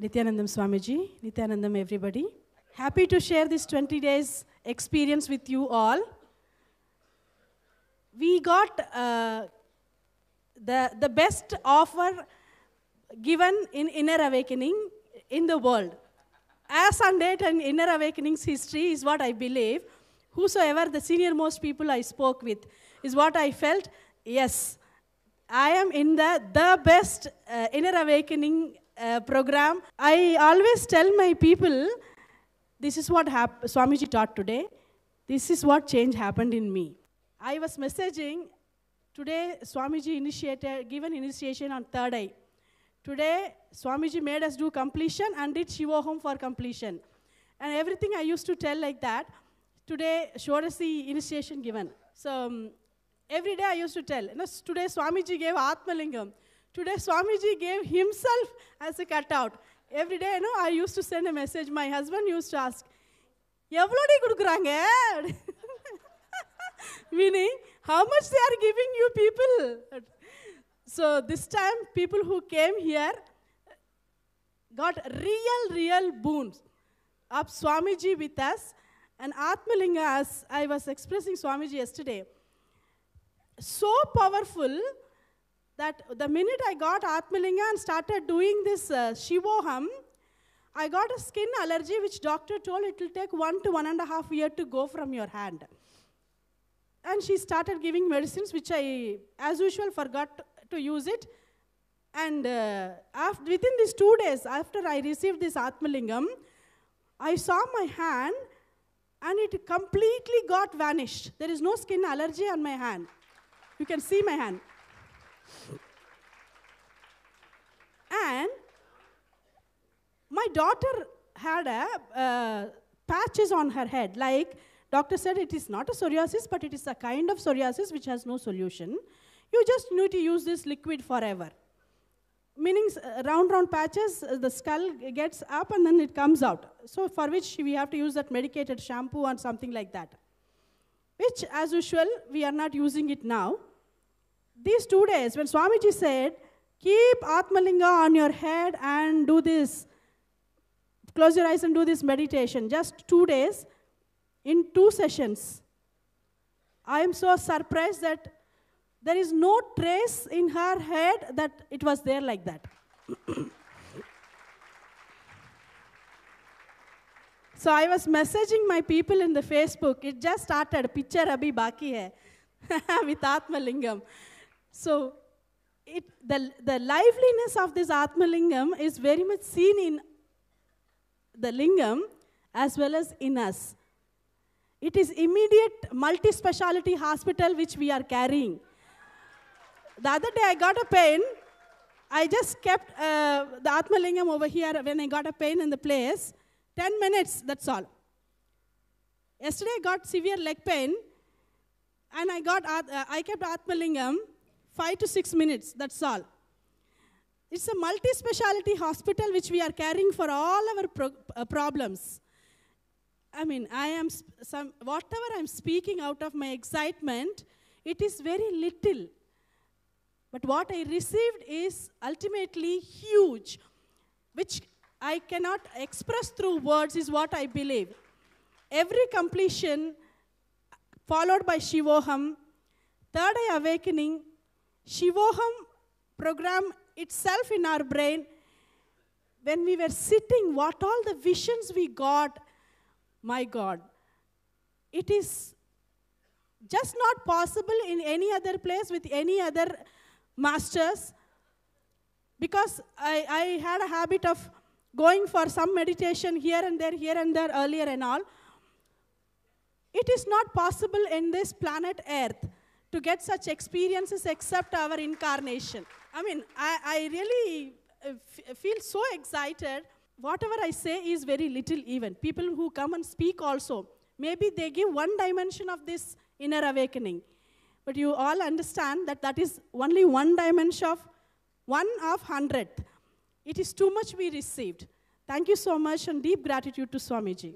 Nityanandam Swamiji, Nityanandam everybody. Happy to share this 20 days experience with you all. We got uh, the, the best offer given in Inner Awakening in the world. As on date in Inner Awakening's history is what I believe. Whosoever the senior most people I spoke with is what I felt, yes, I am in the, the best uh, Inner Awakening uh, program, I always tell my people, this is what hap- Swamiji taught today. This is what change happened in me. I was messaging today. Swamiji initiated given initiation on third eye. Today, Swamiji made us do completion and did Shiva home for completion. And everything I used to tell like that, today showed us the initiation given. So um, every day I used to tell, you know, today Swamiji gave Atmalingam. Today, Swamiji gave himself as a cutout. Every day, you know, I used to send a message. My husband used to ask, Meaning, how much they are giving you people? So, this time, people who came here got real, real boons. Up Swamiji with us, and Atmalinga, as I was expressing Swamiji yesterday, so powerful that the minute I got Atmalinga and started doing this uh, Shivoham, I got a skin allergy which doctor told it will take one to one and a half year to go from your hand. And she started giving medicines which I, as usual, forgot to use it. And uh, after, within these two days, after I received this Atmalingam, I saw my hand and it completely got vanished. There is no skin allergy on my hand. You can see my hand and my daughter had a uh, patches on her head like doctor said it is not a psoriasis but it is a kind of psoriasis which has no solution you just need to use this liquid forever meaning uh, round round patches uh, the skull gets up and then it comes out so for which we have to use that medicated shampoo or something like that which as usual we are not using it now these two days, when Swamiji said, keep Atmalinga on your head and do this, close your eyes and do this meditation, just two days, in two sessions, I am so surprised that there is no trace in her head that it was there like that. so I was messaging my people in the Facebook. It just started, picture abhi baki hai, with Atmalingam. So it, the, the liveliness of this Atma Lingam is very much seen in the Lingam as well as in us. It is immediate multi-speciality hospital which we are carrying. The other day I got a pain. I just kept uh, the Atma Lingam over here when I got a pain in the place. 10 minutes, that's all. Yesterday I got severe leg pain and I got, uh, I kept Atma Lingam five to six minutes, that's all. It's a multi speciality hospital which we are caring for all our pro- uh, problems. I mean, I am, sp- some, whatever I'm speaking out of my excitement, it is very little. But what I received is ultimately huge, which I cannot express through words, is what I believe. Every completion, followed by Shivoham, Third Eye Awakening, Shivoham program itself in our brain, when we were sitting, what all the visions we got, my God, it is just not possible in any other place with any other masters. Because I, I had a habit of going for some meditation here and there, here and there earlier and all. It is not possible in this planet Earth to get such experiences except our incarnation. I mean, I, I really uh, f- feel so excited. Whatever I say is very little, even. People who come and speak also, maybe they give one dimension of this inner awakening. But you all understand that that is only one dimension of one of hundredth. It is too much we received. Thank you so much and deep gratitude to Swamiji.